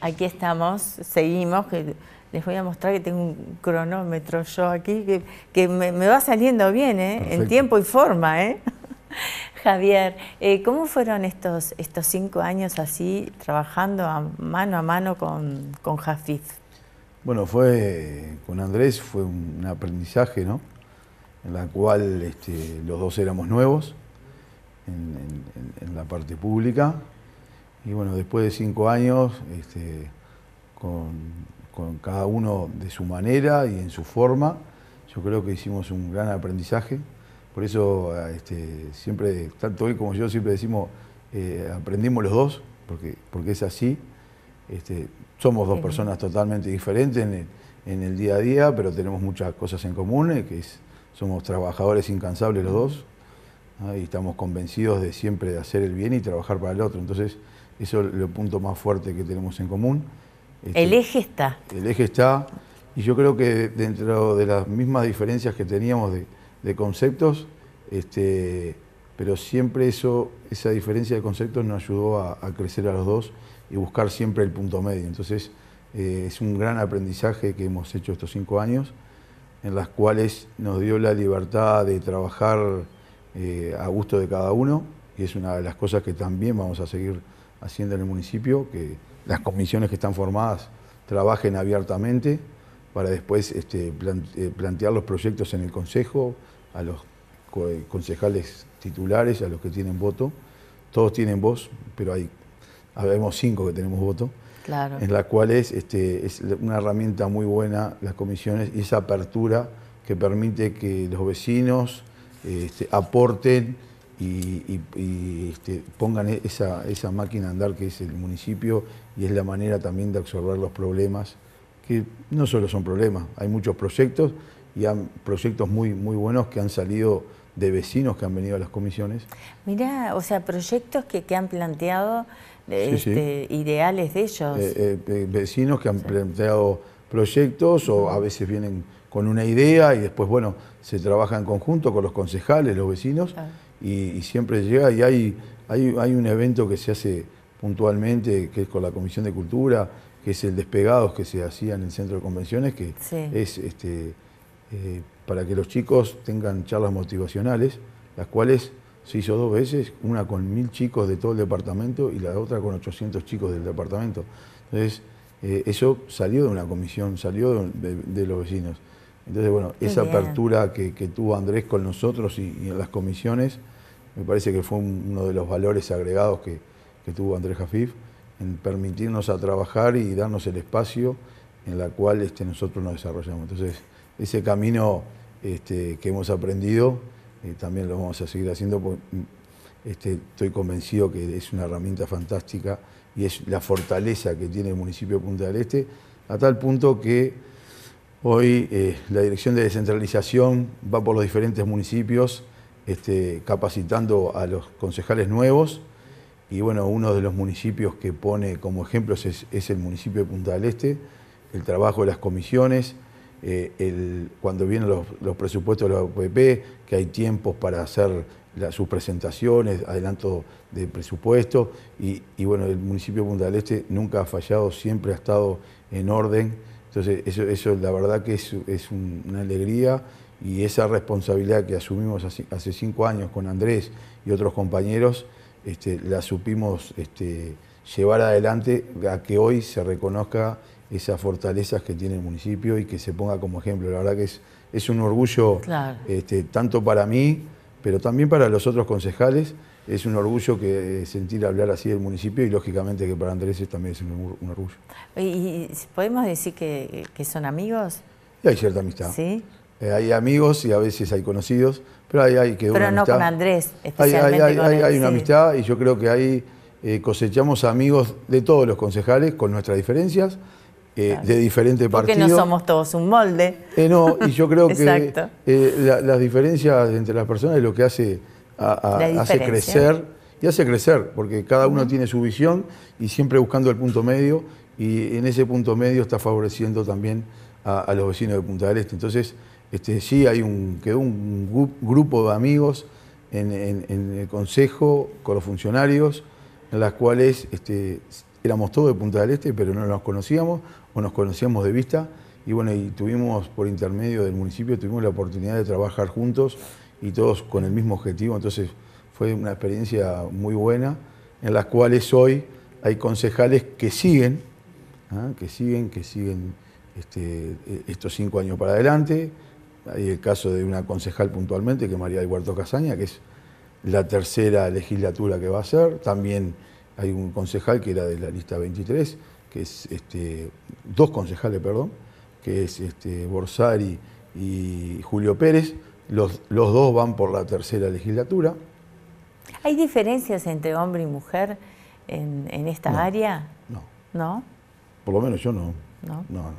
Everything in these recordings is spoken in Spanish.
Aquí estamos, seguimos, que les voy a mostrar que tengo un cronómetro yo aquí, que, me, va saliendo bien, ¿eh? en tiempo y forma. ¿eh? Javier, eh, ¿cómo fueron estos, estos cinco años así, trabajando mano a mano con, con Jafif? Bueno, fue con Andrés, fue un aprendizaje, ¿no? En la cual este, los dos éramos nuevos en, la parte pública. Y bueno, después de cinco años, este, con cada uno de su manera y en su forma, yo creo que hicimos un gran aprendizaje. Por eso ah, este, siempre, tanto hoy como yo, siempre decimos, eh, aprendimos los dos, porque, porque es así. Este, somos dos personas totalmente diferentes en el, día a día, pero tenemos muchas cosas en común, eh, que somos trabajadores incansables los dos, y estamos convencidos de siempre de hacer el bien y trabajar para el otro. Entonces, eso es el punto más fuerte que tenemos en común. Este, el eje está. El eje está, y yo creo que dentro de las mismas diferencias que teníamos de de conceptos, este, pero siempre eso, esa diferencia de conceptos nos ayudó a, crecer a los dos y buscar siempre el punto medio. Entonces eh, es un gran aprendizaje que hemos hecho estos cinco años, en las cuales nos dio la libertad de trabajar eh, a gusto de cada uno, y es una de las cosas que también vamos a seguir haciendo en el municipio, que las comisiones que están formadas trabajen abiertamente, para después este, eh, plantear los proyectos en el Consejo, a los eh, concejales titulares, a los que tienen voto. Todos tienen voz, pero hay, habemos cinco que tenemos voto, en la cual este, es, una herramienta muy buena las comisiones y esa apertura que permite que los vecinos este, aporten y, pongan e-, esa, esa máquina a andar que es el municipio y es la manera también de absorber los problemas que no solo son problemas, hay muchos proyectos y han proyectos muy, muy buenos que han salido de vecinos que han venido a las comisiones. Mirá, o sea, proyectos que, han planteado este, ideales de ellos. Eh, eh, vecinos que han planteado proyectos o a veces vienen con una idea y después, bueno, se trabaja en conjunto con los concejales, los vecinos, y, siempre llega y hay, hay un evento que se hace puntualmente, que es con la Comisión de Cultura, que es el despegado que se hacían en el centro de convenciones, que es este, eh, para que los chicos tengan charlas motivacionales, las cuales se hizo dos veces, una con mil chicos de todo el departamento y la otra con 800 chicos del departamento. Entonces, eh, eso salió de una comisión, salió de, los vecinos. Entonces, bueno, esa apertura que, tuvo Andrés con nosotros y, en las comisiones, me parece que fue uno de los valores agregados que, que tuvo Andrés Jafif en permitirnos a trabajar y darnos el espacio en la cual este, nosotros nos desarrollamos. Entonces, ese camino este, que hemos aprendido eh, también lo vamos a seguir haciendo. Porque, este, estoy convencido que es una herramienta fantástica y es la fortaleza que tiene el municipio de Punta del Este, a tal punto que hoy eh, la Dirección de Descentralización va por los diferentes municipios este, capacitando a los concejales nuevos y bueno, uno de los municipios que pone como ejemplos es, el municipio de Punta del Este, el trabajo de las comisiones, eh, cuando vienen los, presupuestos de la OPP, que hay tiempos para hacer sus presentaciones, adelanto de presupuesto, y, bueno, el municipio de Punta del Este nunca ha fallado, siempre ha estado en orden, entonces eso, la verdad que es, una alegría y esa responsabilidad que asumimos hace, hace cinco años con Andrés y otros compañeros, este, la supimos este, llevar adelante a que hoy se reconozca esas fortalezas que tiene el municipio y que se ponga como ejemplo. La verdad que es, es un orgullo este, tanto para mí, pero también para los otros concejales. Es un orgullo que eh, sentir hablar así del municipio y lógicamente que para Andrés también es un, un orgullo. ¿Y podemos decir que, que son amigos? Y hay cierta amistad. Sí. Eh, hay amigos y a veces hay conocidos, pero ahí hay que pero no con Andrés, especialmente hay, hay, una amistad y yo creo que ahí eh, cosechamos amigos de todos los concejales con nuestras diferencias, eh, de diferentes partidos. Porque no somos todos un molde. no, y yo creo que las diferencias entre las personas es lo que hace, hace crecer. Y hace crecer, porque cada uno tiene su visión y siempre buscando el punto medio, y en ese punto medio está favoreciendo también a, a los vecinos de Punta del Este. Entonces, este, sí, hay un, quedó un grupo de amigos en, el consejo con los funcionarios, en las cuales este, éramos todos de Punta del Este, pero no nos conocíamos o nos conocíamos de vista. Y bueno, y tuvimos por intermedio del municipio, tuvimos la oportunidad de trabajar juntos y todos con el mismo objetivo. Entonces fue una experiencia muy buena, en las cuales hoy hay concejales que siguen, ¿ah? que siguen, que siguen este, estos cinco años para adelante. Hay el caso de una concejal puntualmente, que es María del Huerto Casaña, que es la tercera legislatura que va a ser. También hay un concejal que era de la lista 23, que es este, dos concejales, perdón, que es este, Borsari y Julio Pérez. Los, los dos van por la tercera legislatura. ¿Hay diferencias entre hombre y mujer en, esta área? No. ¿No? Por lo menos yo no. No, no.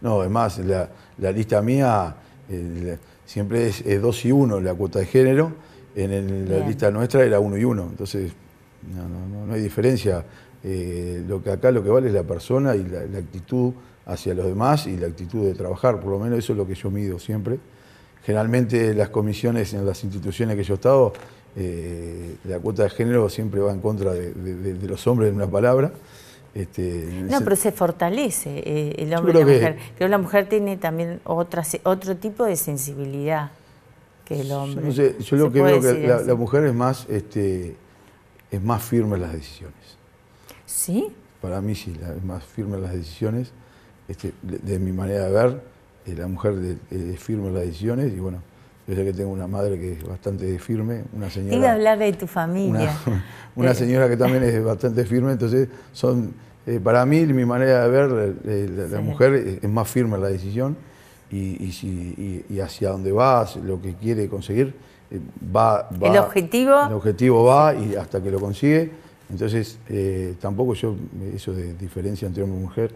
No, no la, la lista mía siempre es, 2 y 1 la cuota de género, en la lista nuestra era 1 y 1, entonces no, hay diferencia. Eh, lo que acá lo que vale es la persona y la, actitud hacia los demás y la actitud de trabajar, por lo menos eso es lo que yo mido siempre. Generalmente las comisiones en las instituciones que yo he estado, eh, la cuota de género siempre va en contra de, de los hombres en una palabra. Este, no, pero se fortalece eh, el hombre y la mujer. Creo que la mujer tiene también otro tipo de sensibilidad que el hombre. yo lo que que la, mujer es más, este, es más firme en las decisiones. ¿Sí? Para mí sí, es más firme en las decisiones. Este, de, mi manera de ver, eh, la mujer es firme en las decisiones y bueno, yo sé que tengo una madre que es bastante firme, una señora... Iba a hablar de tu familia. Una, señora que también es bastante firme, entonces son... Eh, para mí, mi manera de ver, eh, la, mujer es más firme en la decisión y, si, hacia dónde vas, lo que quiere conseguir, eh, va, ¿El objetivo? El objetivo va y hasta que lo consigue. Entonces, tampoco yo, eso de diferencia entre hombre y mujer,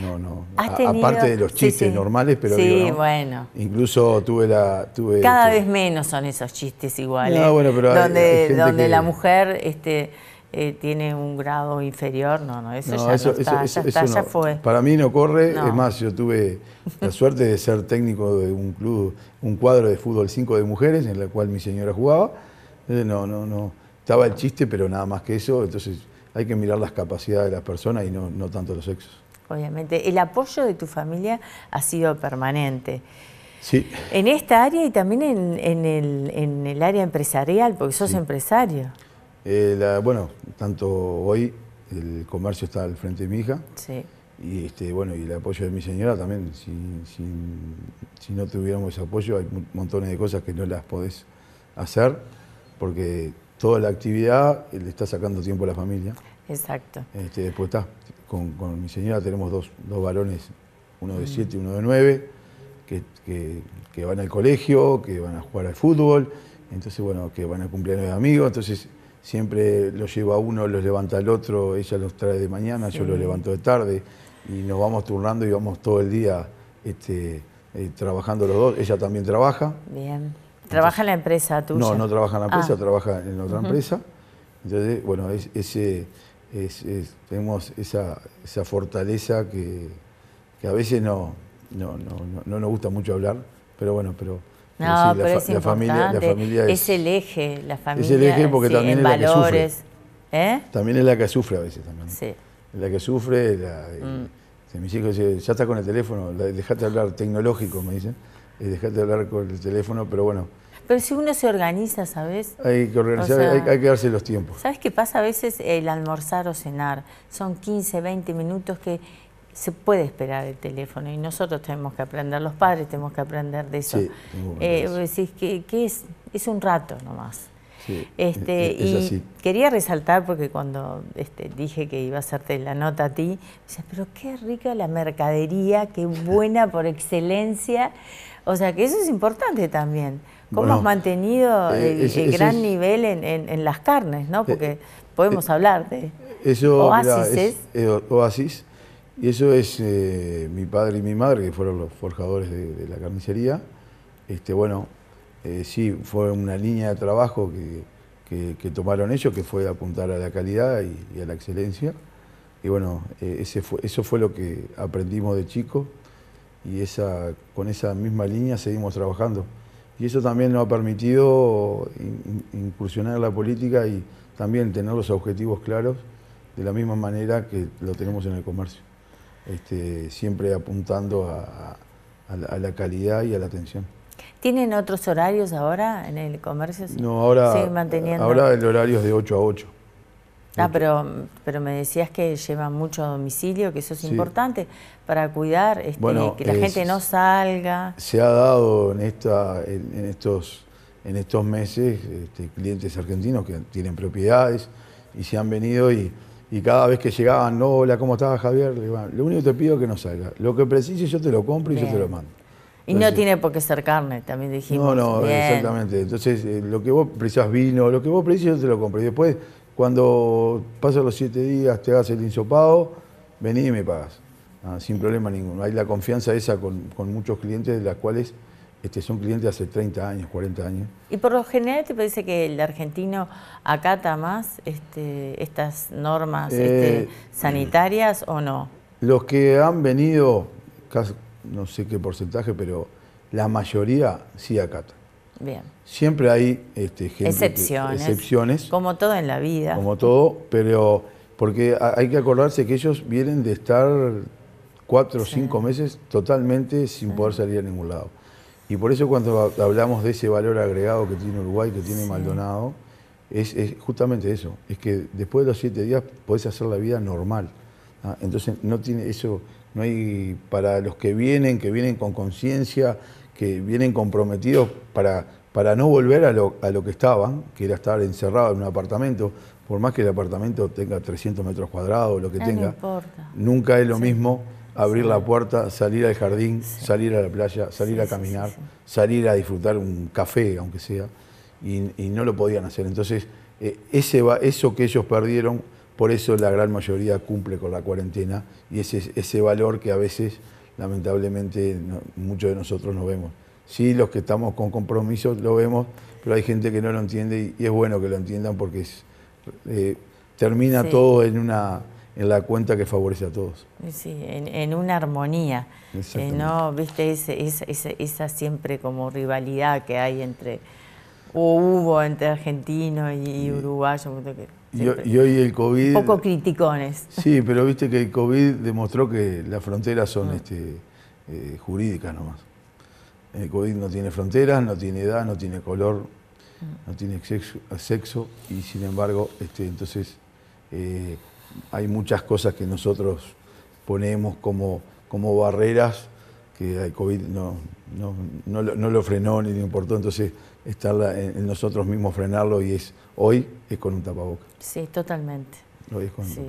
no, no. Aparte de los chistes normales, pero bueno. Incluso tuve la. Tuve, Cada vez menos son esos chistes iguales. ¿eh? donde, la mujer este, eh, tiene un grado inferior, no, no, eso ya fue. Para mí no corre, es más, yo tuve la suerte de ser técnico de un club, un cuadro de fútbol 5 de mujeres, en el cual mi señora jugaba. Eh, no, no, no. Estaba el chiste, pero nada más que eso, entonces hay que mirar las capacidades de las personas y no, no tanto los sexos obviamente. El apoyo de tu familia ha sido permanente. Sí. En esta área y también en, el, área empresarial, porque sos empresario. Eh, bueno, tanto hoy el comercio está al frente de mi hija. Sí. Y este, bueno, y el apoyo de mi señora también. Si, no tuviéramos ese apoyo, hay montones de cosas que no las podés hacer, porque toda la actividad le está sacando tiempo a la familia. Exacto. Este, después está con, mi señora tenemos dos, dos varones, uno de siete y uno de nueve, que, van al colegio, que van a jugar al fútbol, entonces, bueno, que van a cumpleaños de amigos, entonces siempre los lleva uno, los levanta el otro, ella los trae de mañana, yo los levanto de tarde, y nos vamos turnando y vamos todo el día este, eh, trabajando los dos, ella también trabaja. Bien. ¿Trabaja en la empresa tú No, no trabaja en la empresa, ah. trabaja en otra empresa. Entonces, bueno, es, ese es, tenemos esa, esa fortaleza que, a veces no, no, no, no, nos gusta mucho hablar, pero bueno, pero... la, familia, es, el eje, la familia. Es el eje porque también es la que sufre. ¿eh? También es la que sufre a veces La que sufre, la, eh, mm. mis hijos dicen, ya está con el teléfono, dejate hablar tecnológico, me dicen, eh, dejate hablar con el teléfono, pero bueno, pero si uno se organiza, ¿sabes? Hay que organizar, hay, que darse los tiempos. ¿Sabes qué pasa a veces el almorzar o cenar? Son 15, 20 minutos que se puede esperar el teléfono y nosotros tenemos que aprender, los padres tenemos que aprender de eso. que, eh, es, un rato nomás. Sí, este, e, e, y quería resaltar, porque cuando este, dije que iba a hacerte la nota a ti, dices, pero qué rica la mercadería, qué buena por excelencia. O sea, que eso es importante también. ¿Cómo has mantenido eh, el, gran nivel en, las carnes? ¿no? Eh, Porque podemos eh, hablar de oasis. oasis. Y eso es mi padre y mi madre, que fueron los forjadores de, la carnicería. Este, bueno, sí, fue una línea de trabajo que, tomaron ellos, que fue apuntar a la calidad y, a la excelencia. Y bueno, ese fue, eso fue lo que aprendimos de chico y esa, con esa misma línea seguimos trabajando y eso también nos ha permitido incursionar en la política y también tener los objetivos claros de la misma manera que lo tenemos en el comercio, este, siempre apuntando a, la, calidad y a la atención. ¿Tienen otros horarios ahora en el comercio? No, ahora, ahora el horario es de 8 a 8. Ah, pero, pero me decías que llevan mucho a domicilio, que eso es importante para cuidar este, que la gente no salga. Se ha dado en, esta, en, estos, en estos meses este, clientes argentinos que tienen propiedades y se han venido y, cada vez que llegaban, no, hola, ¿cómo estás, Javier? Le digo, lo único que te pido es que no salga. Lo que precises yo te lo compro y yo te lo mando. Y no tiene por qué ser carne, también dijimos. No, no, exactamente. Entonces, eh, lo que vos precisas vino, lo que vos precisas yo te lo compro. Y después cuando pasan los siete días, te hagas el insopado, vení y me pagas. Ah, sin problema ninguno. Hay la confianza esa con, muchos clientes, de las cuales este, son clientes hace 30 años, 40 años. Y por lo general te parece que el argentino acata más este, estas normas eh, este, sanitarias o no? Los que han venido, no sé qué porcentaje, pero la mayoría sí acata. Bien. Siempre hay este, excepciones, Como todo en la vida. Como todo, pero porque hay que acordarse que ellos vienen de estar cuatro o cinco meses totalmente sin poder salir a ningún lado. Y por eso cuando hablamos de ese valor agregado que tiene Uruguay, que tiene Maldonado, es, justamente eso, es que después de los siete días podés hacer la vida normal. Entonces no tiene eso, no hay para los que vienen, que vienen con conciencia, que vienen comprometidos para, para no volver a lo, que estaban, que era estar encerrado en un apartamento, por más que el apartamento tenga 300 metros cuadrados, lo que ah, tenga, nunca es lo mismo abrir la puerta, salir al jardín, salir a la playa, salir a caminar, salir a disfrutar un café, aunque sea, y, no lo podían hacer. Entonces, eh, ese eso que ellos perdieron, por eso la gran mayoría cumple con la cuarentena y ese, ese valor que a veces lamentablemente muchos de nosotros no vemos. Sí, los que estamos con compromiso lo vemos, pero hay gente que no lo entiende y, es bueno que lo entiendan porque eh, termina todo en una en la cuenta que favorece a todos. Sí, en, una armonía. no, viste, esa siempre como rivalidad que hay entre, o hubo entre argentinos y, y uruguayos. Y, hoy el COVID... Poco criticones. Sí, pero viste que el COVID demostró que las fronteras son ah. este, eh, jurídicas nomás. El COVID no tiene fronteras, no tiene edad, no tiene color, ah. no tiene sexo, sexo, y sin embargo, este, entonces eh, hay muchas cosas que nosotros ponemos como, como barreras que el COVID no, no, lo frenó ni le importó. Entonces está en nosotros mismos frenarlo y es hoy es con un tapaboca. Sí, totalmente. Hoy es con un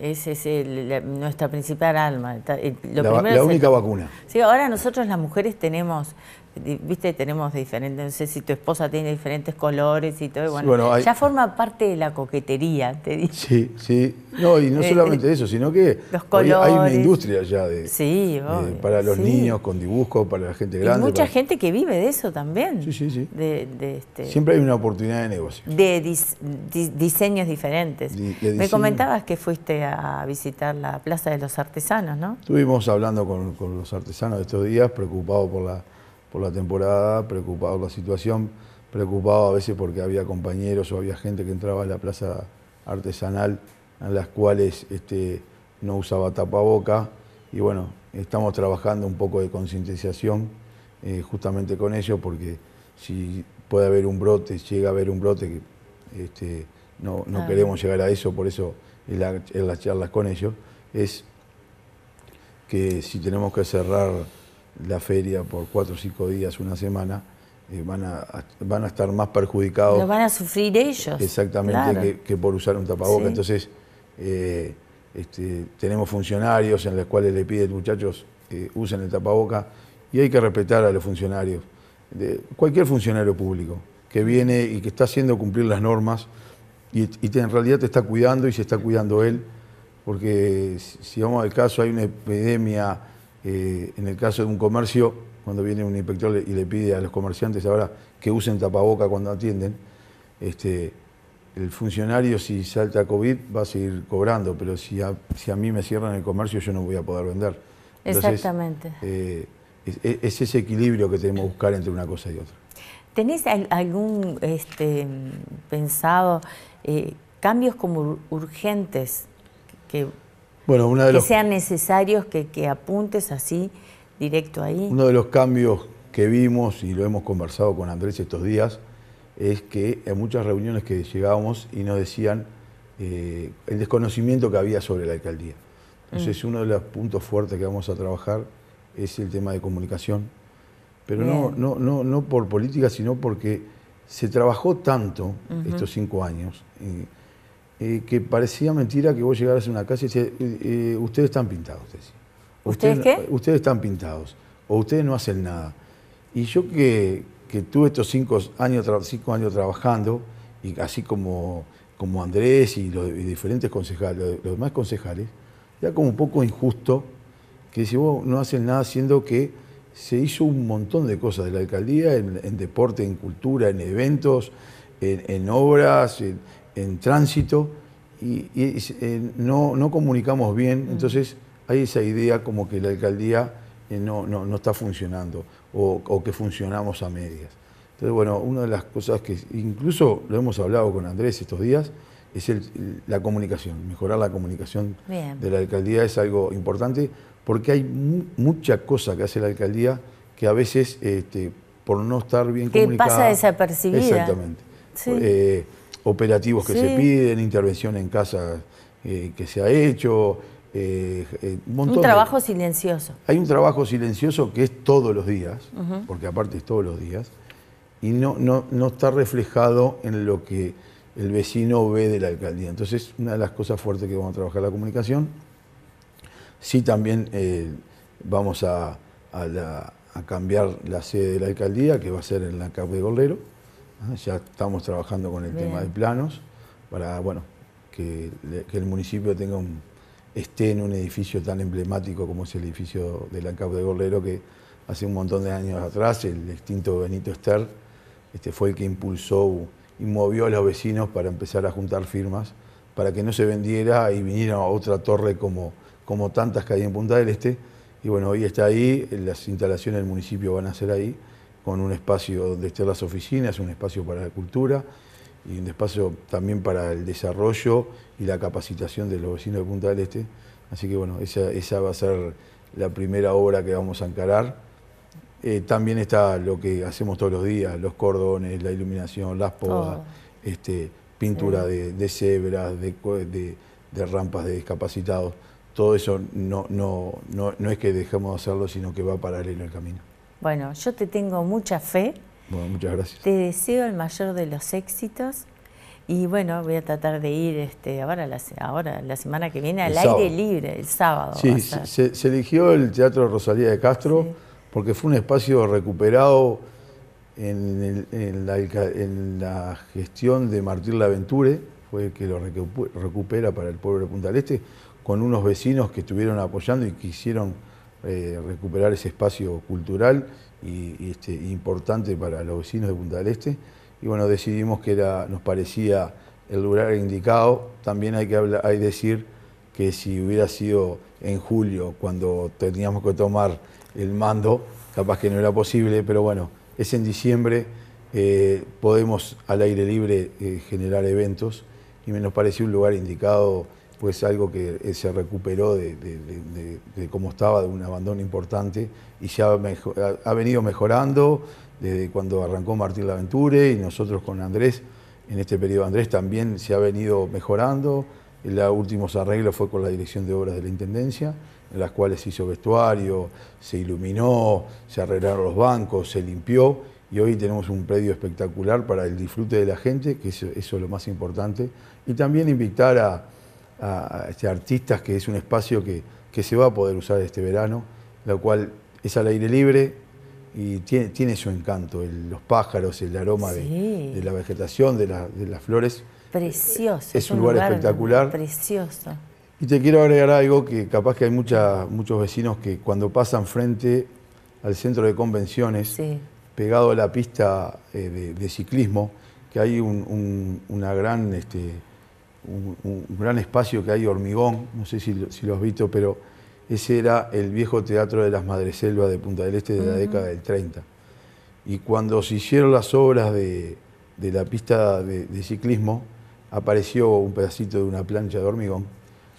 Esa es nuestra principal alma. Eh, la, única vacuna. Sí, ahora nosotros las mujeres tenemos viste, tenemos diferentes, no sé si tu esposa tiene diferentes colores y todo, bueno, ya forma parte de la coquetería, te digo. Sí, sí, no, y no eh, solamente eh, eso, sino que hay una industria ya de, sí, eh, para los niños con dibujos, para la gente grande. Y mucha gente que vive de eso también. Sí, sí, sí. De, este Siempre hay una oportunidad de negocio. De diseños diferentes. Me comentabas que fuiste a visitar la Plaza de los Artesanos, ¿no? Estuvimos hablando con, con los artesanos estos días, preocupados por la por la temporada, preocupado por la situación, preocupado a veces porque había compañeros o había gente que entraba a la plaza artesanal en las cuales este, no usaba tapaboca. Y bueno, estamos trabajando un poco de concientización eh, justamente con ellos porque si puede haber un brote, llega a haber un brote, este, no, queremos llegar a eso, por eso en, en las charlas con ellos, es que si tenemos que cerrar la feria por cuatro o cinco días, una semana, eh, van, a, van a estar más perjudicados. Lo van a sufrir ellos. Exactamente, que, por usar un tapaboca. Entonces, eh, este, tenemos funcionarios en los cuales le piden, muchachos, eh, usen el tapaboca y hay que respetar a los funcionarios. De, cualquier funcionario público que viene y que está haciendo cumplir las normas y, en realidad te está cuidando y se está cuidando él, porque si vamos al caso hay una epidemia eh, en el caso de un comercio, cuando viene un inspector y le pide a los comerciantes ahora que usen tapaboca cuando atienden, este, el funcionario si salta COVID va a seguir cobrando, pero si a, si a mí me cierran el comercio yo no voy a poder vender. Exactamente. Eh, es, ese equilibrio que tenemos que buscar entre una cosa y otra. ¿Tenés algún este, pensado eh, cambios como urgentes que bueno, que sean necesarios, que, apuntes así, directo ahí. Uno de los cambios que vimos y lo hemos conversado con Andrés estos días es que en muchas reuniones que llegábamos y nos decían eh, el desconocimiento que había sobre la alcaldía. Entonces, mm. uno de los puntos fuertes que vamos a trabajar es el tema de comunicación, pero no, no, no, no, por política, sino porque se trabajó tanto estos cinco años. Eh, que parecía mentira que vos llegaras a una casa y decías, eh, eh, ustedes están pintados. ¿Ustedes, ¿Ustedes qué? Ustedes están pintados, o ustedes no hacen nada. Y yo que, tuve estos cinco años, cinco años trabajando, y así como, como Andrés y los diferentes concejales, los demás concejales, era como un poco injusto que si vos no hacen nada, siendo que se hizo un montón de cosas de la alcaldía, en, deporte, en cultura, en eventos, en, en obras, en, en tránsito y, eh, no, comunicamos bien, entonces hay esa idea como que la alcaldía eh, no, no, está funcionando o, que funcionamos a medias. Entonces, bueno, una de las cosas que incluso lo hemos hablado con Andrés estos días es la comunicación, mejorar la comunicación de la alcaldía es algo importante porque hay mucha cosa que hace la alcaldía que a veces este, por no estar bien comunicada... Que pasa desapercibida. Exactamente. Eh, operativos que se piden, intervención en casa eh, que se ha hecho. Eh, eh, un, montón un trabajo silencioso. Hay un trabajo silencioso que es todos los días, porque aparte es todos los días, y no, no, está reflejado en lo que el vecino ve de la alcaldía. Entonces, una de las cosas fuertes que vamos a trabajar la comunicación, sí también vamos a, cambiar la sede de la alcaldía, que va a ser en la CAP de Gorrero. Ya estamos trabajando con el tema de planos para que, el municipio tenga esté en un edificio tan emblemático como es el edificio de la de Gorlero, que hace un montón de años atrás el extinto Benito Ester este, fue el que impulsó y movió a los vecinos para empezar a juntar firmas para que no se vendiera y viniera a otra torre como, como tantas que hay en Punta del Este. Y bueno, hoy está ahí, las instalaciones del municipio van a ser ahí con un espacio donde estén las oficinas, un espacio para la cultura y un espacio también para el desarrollo y la capacitación de los vecinos de Punta del Este. Así que bueno, esa, va a ser la primera obra que vamos a encarar. Eh, también está lo que hacemos todos los días, los cordones, la iluminación, las podas, este, pintura de, cebras, de, rampas de discapacitados. Todo eso no, es que dejemos de hacerlo, sino que va paralelo el camino. Bueno, yo te tengo mucha fe. Bueno, muchas gracias. Te deseo el mayor de los éxitos. Y bueno, voy a tratar de ir este, ahora, la, ahora, la semana que viene, al aire libre, el sábado. Sí, se, eligió el Teatro Rosalía de Castro porque fue un espacio recuperado en, la, gestión de Martín Laventure, fue el que lo recupera para el pueblo de Punta del Este, con unos vecinos que estuvieron apoyando y que hicieron eh, recuperar ese espacio cultural y, este, importante para los vecinos de Punta del Este. Y bueno, decidimos que era, nos parecía el lugar indicado. También hay que hay decir que si hubiera sido en julio, cuando teníamos que tomar el mando, capaz que no era posible, pero bueno, es en diciembre, eh, podemos al aire libre eh, generar eventos y me nos pareció un lugar indicado pues algo que eh, se recuperó de, cómo estaba, de un abandono importante, y ya ha, venido mejorando desde cuando arrancó Martín Laventure y nosotros con Andrés, en este periodo Andrés también se ha venido mejorando. Los últimos arreglos fue con la Dirección de Obras de la Intendencia, en las cuales se hizo vestuario, se iluminó, se arreglaron los bancos, se limpió y hoy tenemos un predio espectacular para el disfrute de la gente, que eso es lo más importante, y también invitar a, a, este artistas, que es un espacio que, se va a poder usar este verano, la cual es al aire libre y tiene, tiene su encanto, los pájaros, el aroma de, la vegetación, de, las flores. Precioso. Es, un lugar, espectacular. Precioso. Y te quiero agregar algo que capaz que hay muchos vecinos que cuando pasan frente al centro de convenciones, pegado a la pista eh, de, ciclismo, que hay una gran este, un, gran espacio que hay hormigón, no sé si, lo has visto, pero ese era el viejo teatro de las Madreselvas de Punta del Este de la década del 30. Y cuando se hicieron las obras de, la pista de, ciclismo, apareció un pedacito de una plancha de hormigón.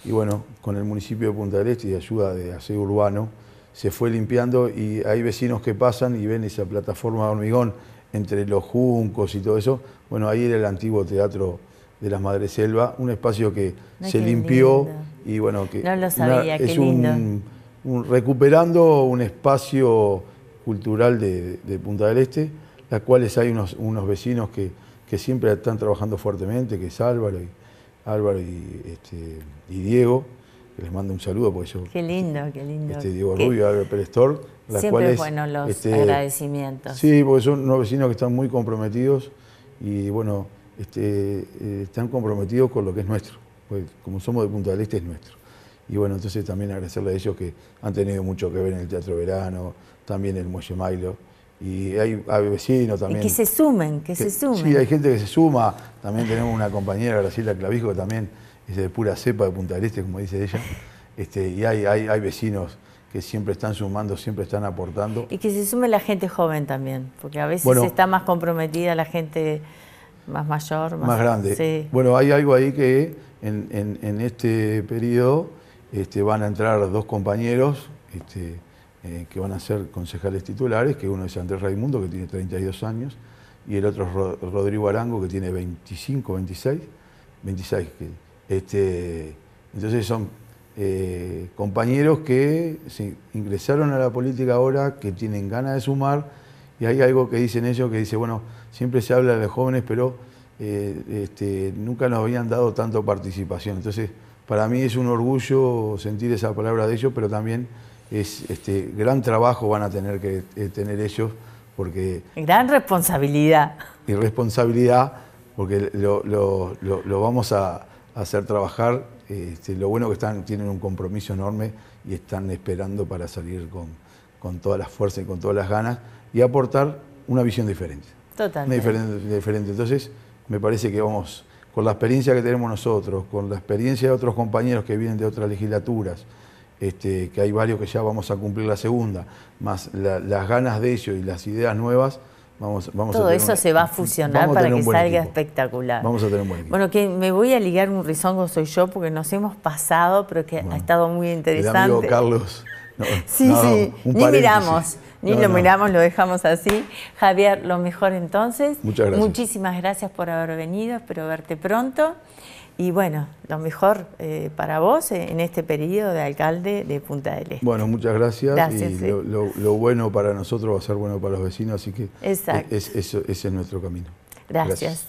Y bueno, con el municipio de Punta del Este y ayuda de aseo urbano, se fue limpiando y hay vecinos que pasan y ven esa plataforma de hormigón entre los juncos y todo eso. Bueno, ahí era el antiguo teatro de las Madres Selva, un espacio que se limpió y bueno, que es Un, recuperando un espacio cultural de, Punta del Este, las cuales hay unos, unos vecinos que, que siempre están trabajando fuertemente, que es Álvaro y, Álvaro y, este, y Diego, que les mando un saludo por eso. Qué lindo, qué lindo. Este, Diego Rubio, Álvaro Pérez siempre cuales, bueno los este, agradecimientos. Sí, porque son unos vecinos que están muy comprometidos y bueno este, eh, están comprometidos con lo que es nuestro, pues como somos de Punta del Este es nuestro. Y bueno, entonces también agradecerle a ellos que han tenido mucho que ver en el Teatro Verano, también en el Muelle Mailo, y hay, vecinos también. que se sumen, que, se sumen. Sí, hay gente que se suma, también tenemos una compañera, Graciela Clavijo, que también es de pura cepa de Punta del Este, como dice ella, este, y hay, hay, vecinos que siempre están sumando, siempre están aportando. Y que se sume la gente joven también, porque a veces está más comprometida la gente más mayor, más, grande. Bueno, hay algo ahí que en, este periodo este, van a entrar dos compañeros este, eh, que van a ser concejales titulares, que uno es Andrés Raimundo, que tiene 32 años, y el otro es Rodrigo Arango, que tiene 25, 26. 26 entonces son eh, compañeros que ingresaron a la política ahora, que tienen ganas de sumar y hay algo que dicen ellos que dice, bueno, siempre se habla de jóvenes, pero eh, este, nunca nos habían dado tanto participación. Entonces, para mí es un orgullo sentir esa palabra de ellos, pero también es este gran trabajo van a tener que eh, tener ellos porque gran responsabilidad y responsabilidad porque lo, vamos a, hacer trabajar este, lo bueno que están tienen un compromiso enorme y están esperando para salir con, con toda la fuerza y con todas las ganas y aportar una visión diferente. Totalmente. diferente, diferente. Entonces, me parece que vamos, con la experiencia que tenemos nosotros, con la experiencia de otros compañeros que vienen de otras legislaturas, este, que hay varios que ya vamos a cumplir la segunda, más las ganas de ellos y las ideas nuevas, Vamos, vamos a tener eso se va a fusionar para que salga espectacular. Vamos a tener un buen equipo. Bueno, que me voy a ligar un rizongo soy yo porque nos hemos pasado, pero que ha estado muy interesante. Carlos. sí, sí, miramos. Ni lo miramos, lo dejamos así. Javier, lo mejor entonces. Muchas gracias. Muchísimas gracias por haber venido, espero verte pronto. Y bueno, lo mejor eh, para vos en este periodo de alcalde de Punta del Este. Bueno, muchas gracias. y lo, bueno para nosotros va a ser bueno para los vecinos, así que e-, Exacto. ese es nuestro camino. gracias. gracias.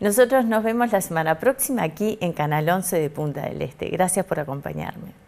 Nosotros nos vemos la semana próxima aquí en Canal 11 de Punta del Este. Gracias por acompañarme.